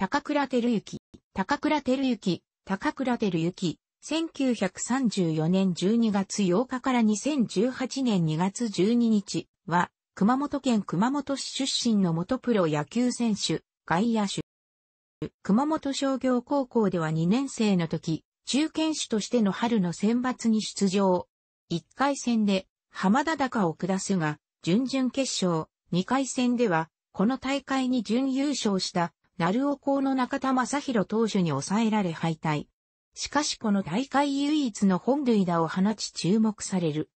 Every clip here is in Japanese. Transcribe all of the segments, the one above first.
高倉照之、高倉照之、高倉照之、1934年12月8日から2018年2月12日は、熊本県熊本市出身の元プロ野球選手、外野手。熊本商業高校では2年生の時、中堅手としての春の選抜に出場。1回戦で、浜田高を下すが、準々決勝、2回戦では、この大会に準優勝した鳴尾校の中田正宏投手に抑えられ敗退。しかしこの大会唯一の本塁打を放ち注目される。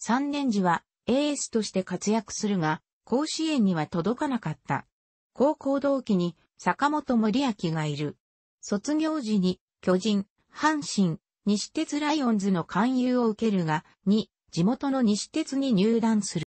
3年時はエースとして活躍するが、甲子園には届かなかった。高校同期に坂本森明がいる。卒業時に巨人、阪神、西鉄ライオンズの勧誘を受けるが、に、地元の西鉄に入団する。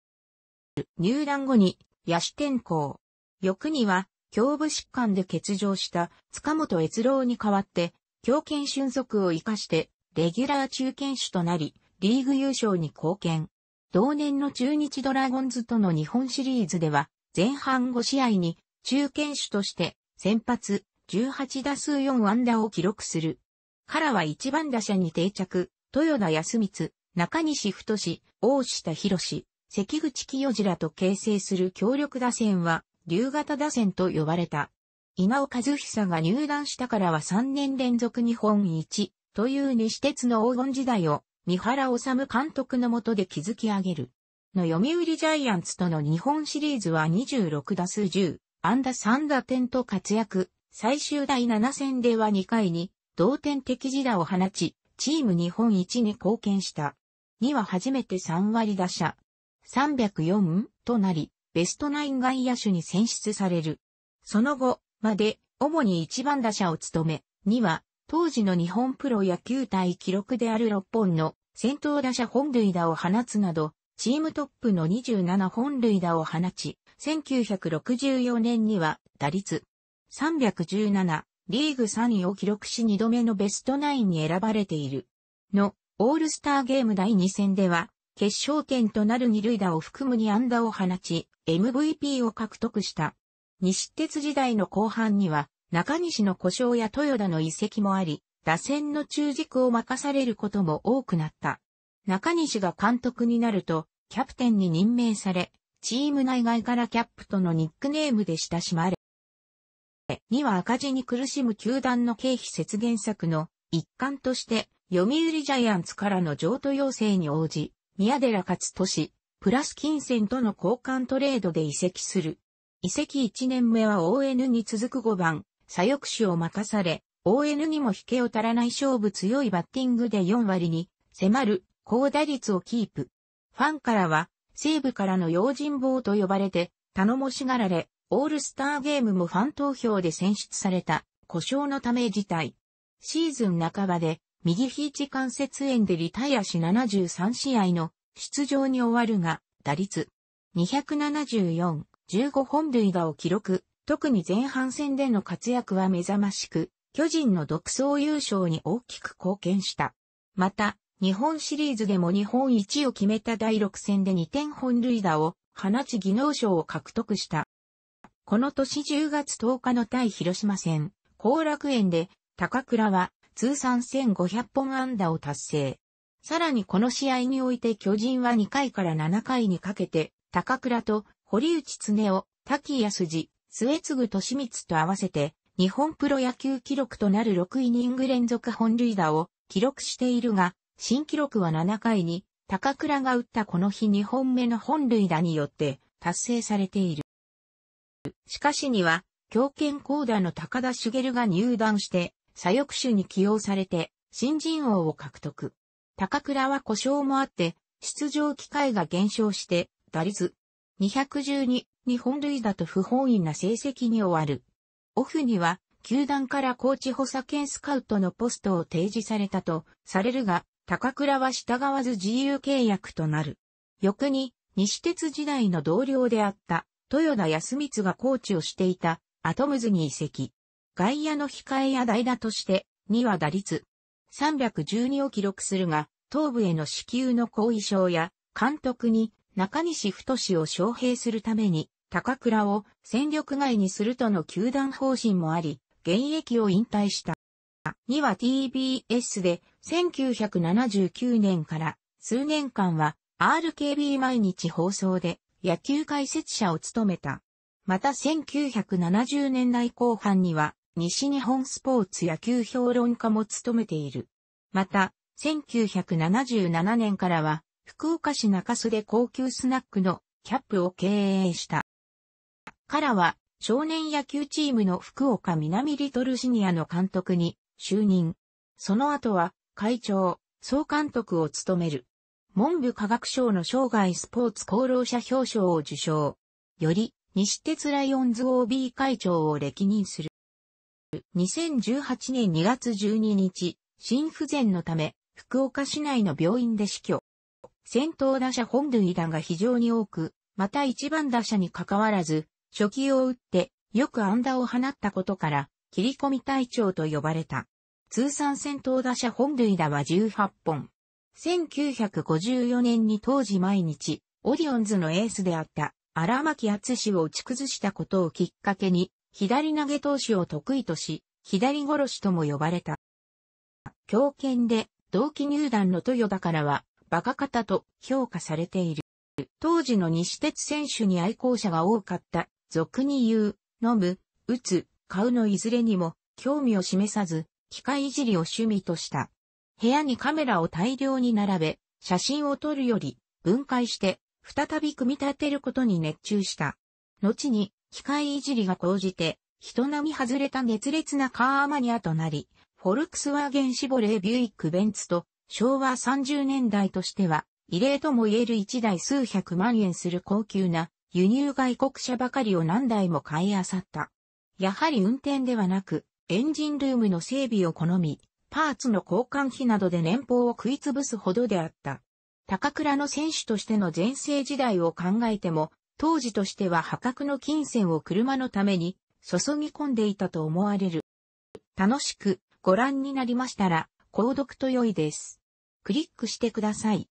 入団後に野手転向。翌には胸部疾患で欠場した塚本悦郎に代わって、強肩俊足を活かして、レギュラー中堅手となり、リーグ優勝に貢献。同年の中日ドラゴンズとの日本シリーズでは、前半5試合に中堅手として先発18打数4安打を記録する。からは1番打者に定着、豊田康光、中西太志、大下博志、関口清次らと形成する強力打線は、竜型打線と呼ばれた。稲尾和久が入団したからは3年連続日本一という西鉄の黄金時代を三原治監督の下で築き上げる。の読売ジャイアンツとの日本シリーズは26打数10、安打3打点と活躍、最終第7戦では2回に同点的自打を放ち、チーム日本一に貢献した。には初めて3割打者、304となり、ベストナイン外野手に選出される。その後、まで、主に一番打者を務め、には、当時の日本プロ野球対記録である6本の先頭打者本塁打を放つなど、チームトップの27本塁打を放ち、1964年には打率317、リーグ3位を記録し2度目のベストナインに選ばれている。の、オールスターゲーム第2戦では、決勝点となる二塁打を含む2安打を放ち、MVP を獲得した。西鉄時代の後半には、中西の故障や豊田の遺跡もあり、打線の中軸を任されることも多くなった。中西が監督になると、キャプテンに任命され、チーム内外からキャップとのニックネームで親しまれ、には赤字に苦しむ球団の経費節減策の一環として、読売ジャイアンツからの譲渡要請に応じ、宮寺勝利、プラス金銭との交換トレードで移籍する。移籍1年目は ON に続く5番、左翼手を任され、ON にも引けを足らない勝負強いバッティングで4割に迫る高打率をキープ。ファンからは西部からの用心棒と呼ばれて頼もしがられ、オールスターゲームもファン投票で選出された故障のため自体。シーズン半ばで右肘関節炎でリタイアし73試合の出場に終わるが、打率274、15本塁打を記録、特に前半戦での活躍は目覚ましく、巨人の独走優勝に大きく貢献した。また、日本シリーズでも日本一を決めた第6戦で2点本塁打を放ち技能賞を獲得した。この年10月10日の対広島戦、後楽園で高倉は通算1500本安打を達成。さらにこの試合において巨人は2回から7回にかけて、高倉と堀内恒夫、滝安次、末継利光と合わせて、日本プロ野球記録となる6イニング連続本塁打を記録しているが、新記録は7回に、高倉が打ったこの日2本目の本塁打によって達成されている。しかしには、強肩高打の高田茂が入団して、左翼手に起用されて、新人王を獲得。高倉は故障もあって、出場機会が減少して、打率212日本塁打と不本意な成績に終わる。オフには、球団からコーチ補佐兼スカウトのポストを提示されたとされるが、高倉は従わず自由契約となる。翌に、西鉄時代の同僚であった、豊田康光がコーチをしていた、アトムズに移籍。外野の控えや代打として、2は打率312を記録するが、頭部への支給の後遺症や、監督に中西太志を招聘するために、高倉を戦力外にするとの球団方針もあり、現役を引退した。2は TBS で1979年から数年間は RKB 毎日放送で野球解説者を務めた。また1970年代後半には西日本スポーツ野球評論家も務めている。また、1977年からは、福岡市中洲で高級スナックのキャップを経営した。からは、少年野球チームの福岡南リトルシニアの監督に就任。その後は、会長、総監督を務める。文部科学省の生涯スポーツ功労者表彰を受賞。より、西鉄ライオンズ OB 会長を歴任する。プ、2018年2月12日、心不全のため、福岡市内の病院で死去。先頭打者本塁打が非常に多く、また一番打者に関わらず、初期を打って、よく安打を放ったことから、切り込み隊長と呼ばれた。通算先頭打者本塁打は18本。1954年に当時毎日、オリオンズのエースであった、荒牧厚を打ち崩したことをきっかけに、左投げ投手を得意とし、左殺しとも呼ばれた。強肩で同期入団の豊田からは、バカ方と評価されている。当時の西鉄選手に愛好者が多かった、俗に言う、飲む、打つ、買うのいずれにも、興味を示さず、機械いじりを趣味とした。部屋にカメラを大量に並べ、写真を撮るより、分解して、再び組み立てることに熱中した。後に、機械いじりが講じて、人並み外れた熱烈なカーマニアとなり、フォルクスワーゲンシボレービュイックベンツと昭和30年代としては異例とも言える1台数百万円する高級な輸入外国車ばかりを何台も買い漁った。やはり運転ではなくエンジンルームの整備を好み、パーツの交換費などで年俸を食い潰すほどであった。高倉の選手としての前世時代を考えても、当時としては破格の金銭を車のために注ぎ込んでいたと思われる。楽しくご覧になりましたら、購読と良いです。クリックしてください。